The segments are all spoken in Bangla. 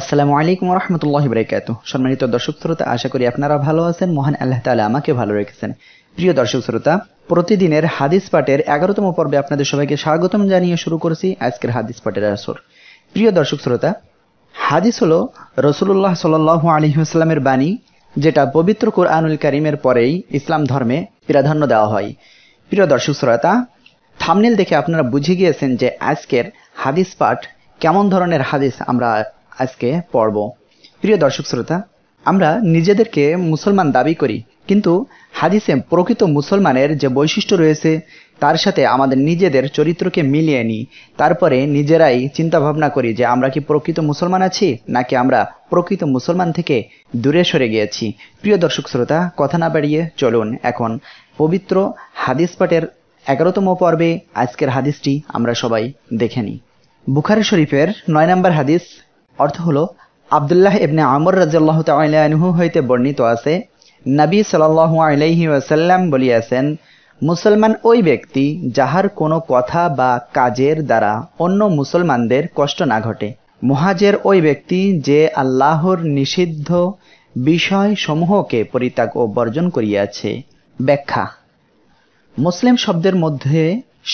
আসসালামু আলাইকুম রহমতুল্লাহ বরাকাত সম্মানিত দর্শক শ্রোতা আশা করি আপনারা ভালো আছেন মহান আল্লাহ তালা আমাকে ভালো রেখেছেন প্রিয় দর্শক শ্রোতা প্রতিদিনের হাদিস পাটের এগারোতম পর্বে আপনাদের সবাইকে স্বাগতম জানিয়ে শুরু করেছি আজকের হাদিস পাটের আসর প্রিয় দর্শক শ্রোতা হাদিস হল রসুল্লাহ সাল্লাহ আলহিহাস্লামের বাণী যেটা পবিত্র কোরআনুল করিমের পরেই ইসলাম ধর্মে প্রাধান্য দেওয়া হয় প্রিয় দর্শক শ্রোতা থামনেল দেখে আপনারা বুঝে গিয়েছেন যে আজকের হাদিস পাঠ কেমন ধরনের হাদিস আমরা আজকে পর্ব প্রিয় দর্শক শ্রোতা আমরা নিজেদেরকে মুসলমান দাবি করি কিন্তু হাদিসে প্রকৃত মুসলমানের যে বৈশিষ্ট্য রয়েছে তার সাথে আমাদের নিজেদের চরিত্রকে মিলিয়ে নিই তারপরে নিজেরাই চিন্তা ভাবনা করি যে আমরা কি প্রকৃত মুসলমান আছি নাকি আমরা প্রকৃত মুসলমান থেকে দূরে সরে গিয়েছি প্রিয় দর্শক শ্রোতা কথা না বাড়িয়ে চলুন এখন পবিত্র হাদিস পাঠের এগারোতম পর্বে আজকের হাদিসটি আমরা সবাই দেখে নিই বুখারি শরীফের নয় নম্বর হাদিস অর্থ হলো আবদুল্লাহ ইবনে আমর রাজিয়াল্লাহ তাইলাহু হইতে বর্ণিত আছে নবী সাল্লাহ আলাইহি ওয়াসাল্লাম বলিয়াছেন মুসলমান ওই ব্যক্তি যাহার কোনো কথা বা কাজের দ্বারা অন্য মুসলমানদের কষ্ট না ঘটে মহাজের ওই ব্যক্তি যে আল্লাহর নিষিদ্ধ বিষয় সমূহকে পরিত্যাগ ও বর্জন করিয়াছে ব্যাখ্যা মুসলিম শব্দের মধ্যে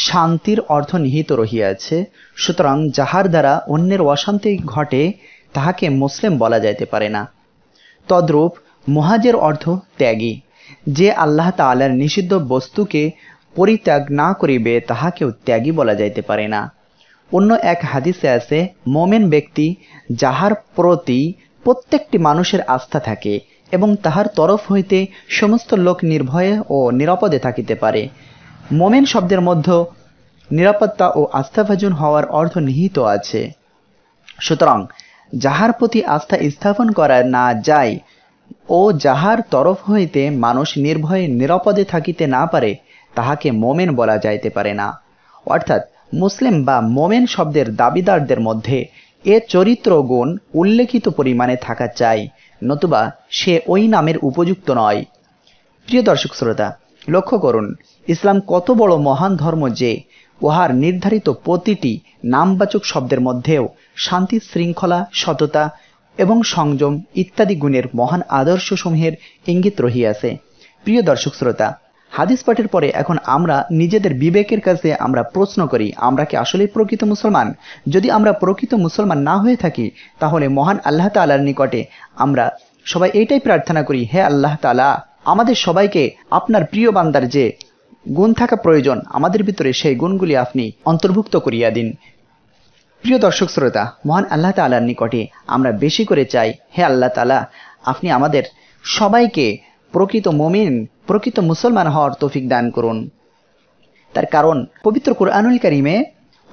শান্তির অর্থ নিহিত রহিয়াছে সুতরাং যাহার দ্বারা অন্যের অশান্তি ঘটে তাহাকে মুসলিম বলা যাইতে পারে না তদ্রূপ মহাজের অর্থ ত্যাগী যে আল্লাহ তালার নিষিদ্ধ বস্তুকে পরিত্যাগ না করিবে তাহাকেও ত্যাগী বলা যাইতে পারে না অন্য এক হাদিসে আছে মোমেন ব্যক্তি যাহার প্রতি প্রত্যেকটি মানুষের আস্থা থাকে এবং তাহার তরফ হইতে সমস্ত লোক নির্ভয়ে ও নিরাপদে থাকিতে পারে মোমেন শব্দের মধ্যে নিরাপত্তা ও আস্থাভাজন হওয়ার অর্থ নিহিত আছে সুতরাং যাহার প্রতি আস্থা স্থাপন করা না যায় ও যাহার তরফ হইতে মানুষ নির্ভয়ে নিরাপদে থাকিতে না পারে তাহাকে মোমেন বলা যাইতে পারে না অর্থাৎ মুসলিম বা মোমেন শব্দের দাবিদারদের মধ্যে এ চরিত্র গুণ উল্লেখিত পরিমাণে থাকা চাই নতুবা সে ওই নামের উপযুক্ত নয় প্রিয় দর্শক শ্রোতা লক্ষ্য করুন ইসলাম কত বড় মহান ধর্ম যে উহার নির্ধারিত প্রতিটি নামবাচক শব্দের মধ্যেও শান্তি শৃঙ্খলা সততা এবং সংযম ইত্যাদি গুণের মহান আদর্শসমূহের ইঙ্গিত রহিয়াছে প্রিয় দর্শক শ্রোতা হাদিস পাঠের পরে এখন আমরা নিজেদের বিবেকের কাছে আমরা প্রশ্ন করি আমরা কি আসলে প্রকৃত মুসলমান যদি আমরা প্রকৃত মুসলমান না হয়ে থাকি তাহলে মহান আল্লাহ তালার নিকটে আমরা সবাই এটাই প্রার্থনা করি হে আল্লাহ তালা আমাদের সবাইকে আপনার প্রিয় বান্দার যে গুণ থাকা প্রয়োজন আমাদের ভিতরে সেই গুণগুলি আপনি অন্তর্ভুক্ত করিয়া দিন প্রিয় দর্শক শ্রোতা মহান আল্লাহ তালার নিকটে আমরা বেশি করে চাই হে আল্লাহ তালা আপনি আমাদের সবাইকে প্রকৃত মমিন প্রকৃত মুসলমান হওয়ার তৌফিক দান করুন তার কারণ পবিত্র কোরআনুল করিমে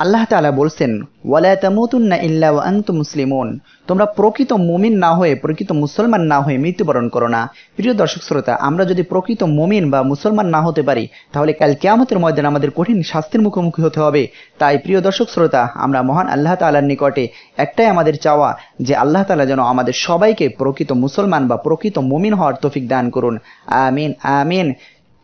আল্লাহ তালা বলছেন ওয়ালায়াতামতুন্না ইল্লা আন্তু মুসলিমুন তোমরা প্রকৃত মুমিন না হয়ে প্রকৃত মুসলমান না হয়ে মৃত্যুবরণ করো না প্রিয় দর্শক শ্রোতা আমরা যদি প্রকৃত মুমিন বা মুসলমান না হতে পারি তাহলে কাল কেয়ামতের ময়দান আমাদের কঠিন শাস্তির মুখোমুখি হতে হবে তাই প্রিয় দর্শক শ্রোতা আমরা মহান আল্লাহ তালার নিকটে একটাই আমাদের চাওয়া যে আল্লাহ তালা যেন আমাদের সবাইকে প্রকৃত মুসলমান বা প্রকৃত মুমিন হওয়ার তফিক দান করুন আমিন আমিন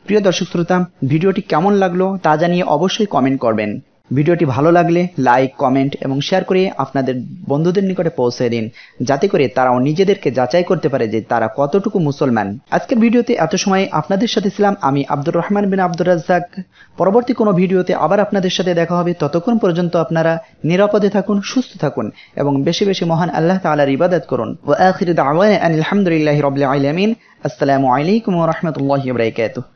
প্রিয় দর্শক শ্রোতা ভিডিওটি কেমন লাগলো তা জানিয়ে অবশ্যই কমেন্ট করবেন ভিডিওটি ভালো লাগলে লাইক কমেন্ট এবং শেয়ার করে আপনাদের বন্ধুদের নিকটে পৌঁছে দিন যাতে করে তারাও নিজেদেরকে যাচাই করতে পারে যে তারা কতটুকু মুসলমান আজকের ভিডিওতে এত সময় আপনাদের সাথে ছিলাম আমি আব্দুর রহমান বিন আব্দুর রাজ্জাক পরবর্তী কোনো ভিডিওতে আবার আপনাদের সাথে দেখা হবে ততক্ষণ পর্যন্ত আপনারা নিরাপদে থাকুন সুস্থ থাকুন এবং বেশি বেশি মহান আল্লাহ তালার ইবাদত করুন ও আখির আলহামদুলিল্লাহ রবিল আসসালামু আলাইকুম রহমতুল্লাহ